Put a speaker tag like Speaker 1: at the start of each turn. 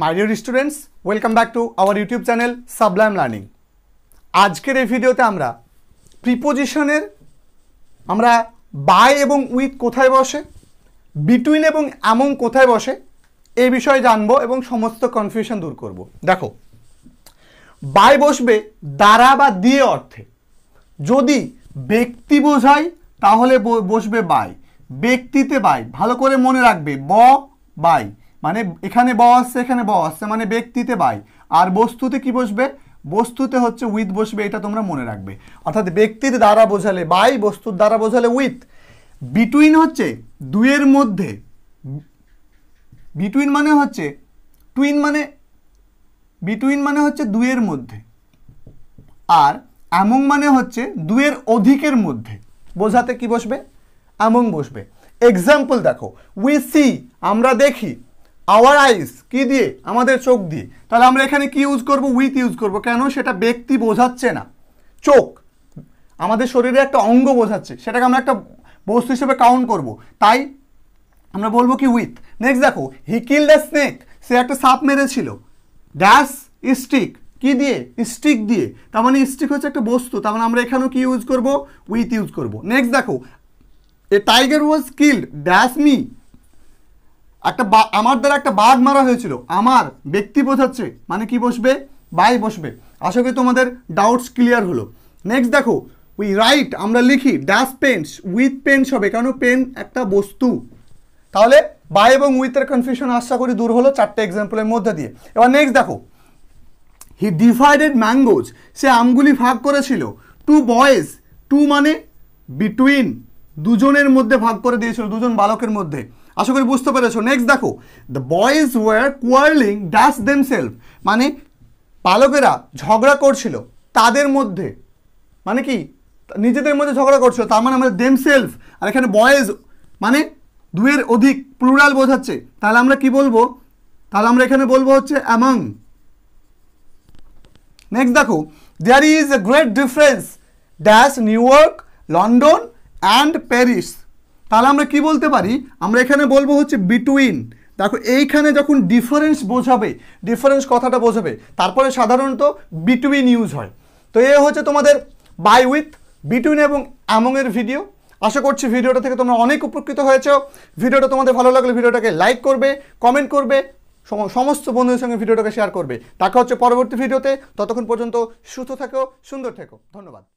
Speaker 1: my dear students welcome back to our YouTube channel sublime learning আজকের এই ভিডিওতে আমরা প্রিপোজিশনের আমরা বাই এবং উইথ কোথায় বসে বিটুইন এবং অ্যামং কোথায় বসে এই বিষয়ে জানবো এবং সমস্ত কনফিউশন দূর করব দেখো বাই বসবে দ্বারা বা দিয়ে অর্থে যদি ব্যক্তি বোঝায় তাহলে বসবে বাই ব্যক্তিতে বাই ভালো করে মনে রাখবে ব বাই মানে এখানে ব আসছে এখানে ব আসছে মানে ব্যক্তিতে বাই আর বস্তুতে কি বসবে বস্তুতে হচ্ছে উইথ বসবে এটা তোমরা মনে রাখবে অর্থাৎ ব্যক্তির দ্বারা বোঝালে বাই বস্তুর দ্বারা বোঝালে উইথ বিটুইন হচ্ছে দুয়ের মধ্যে বিটুইন মানে হচ্ছে টুইন মানে বিটুইন মানে হচ্ছে দুয়ের মধ্যে আর অ্যামং মানে হচ্ছে দুয়ের অধিকের মধ্যে বোঝাতে কি বসবে অ্যামং বসবে এক্সাম্পল দেখো উই সি আমরা দেখি আওয়ার আইস কি দিয়ে আমাদের চোখ দিয়ে তাহলে আমরা এখানে কি ইউজ করব উইথ ইউজ করব কেন সেটা ব্যক্তি বোঝাচ্ছে না চোখ আমাদের শরীরে একটা অঙ্গ বোঝাচ্ছে সেটাকে আমরা একটা বস্তু হিসেবে কাউন্ট করব তাই আমরা বলবো কি উইথ নেক্সট দেখো হি কিল দ্য স্নেক সে একটা সাপ মেরেছিল ড্যাশ স্টিক কি দিয়ে স্টিক দিয়ে তার মানে স্টিক হচ্ছে একটা বস্তু তার মানে আমরা এখানেও কি ইউজ করব উইথ ইউজ করব নেক্সট দেখো a tiger was killed dash me একটা আমার দ্বারা একটা বাঘ মারা হয়েছিল আমার ব্যক্তি বোঝাচ্ছে মানে কি বসবে বাই বসবে আশা করি তোমাদের ডাউটস ক্লিয়ার হলো নেক্সট দেখো উই রাইট আমরা লিখি ড্যাশ পেন্স উইথ পেন্স হবে কেন পেন একটা বস্তু তাহলে বাই এবং উইথের কনফিউশন আশা করি দূর হলো চারটে এক্সাম্পলের মধ্যে দিয়ে এবার নেক্সট দেখো হি ডিভাইডেড ম্যাঙ্গোজ সে আমগুলি ভাগ করেছিল টু বয়েজ টু মানে বিটুইন দুজনের মধ্যে ভাগ করে দিয়েছিল দুজন বালকের মধ্যে আশা করি বুঝতে পেরেছো নেক্সট দেখো the boys were quarrelling dash them self মানে পালকেরা ঝগড়া করছিল তাদের মধ্যে মানে কি নিজেদের মধ্যে ঝগড়া করছিল তার মানে আমাদের দেম সেলফ আর এখানে বয়েজ মানে দুয়ের অধিক প্লুরাল বোঝাচ্ছে তাহলে আমরা কি বলবো তাহলে আমরা এখানে বলবো হচ্ছে অ্যামাং নেক্সট দেখো there is a great difference dash New York London and Paris তাহলে আমরা কি বলতে পারি আমরা এখানে বলবো হচ্ছে বিটুইন দেখো এইখানে যখন ডিফারেন্স বোঝাবে ডিফারেন্স কথাটা বোঝাবে তারপরে সাধারণত বিটুইন ইউজ হয় তো এ হচ্ছে তোমাদের বাই উইথ বিটুইন এবং অ্যামংয়ের ভিডিও আশা করছি ভিডিওটা থেকে তোমরা অনেক উপকৃত হয়েছ ভিডিওটা তোমাদের ভালো লাগলে ভিডিওটাকে লাইক করবে কমেন্ট করবে সমস্ত বন্ধুদের সঙ্গে ভিডিওটাকে শেয়ার করবে দেখা হচ্ছে পরবর্তী ভিডিওতে ততক্ষণ পর্যন্ত সুস্থ থেকো সুন্দর থেকো ধন্যবাদ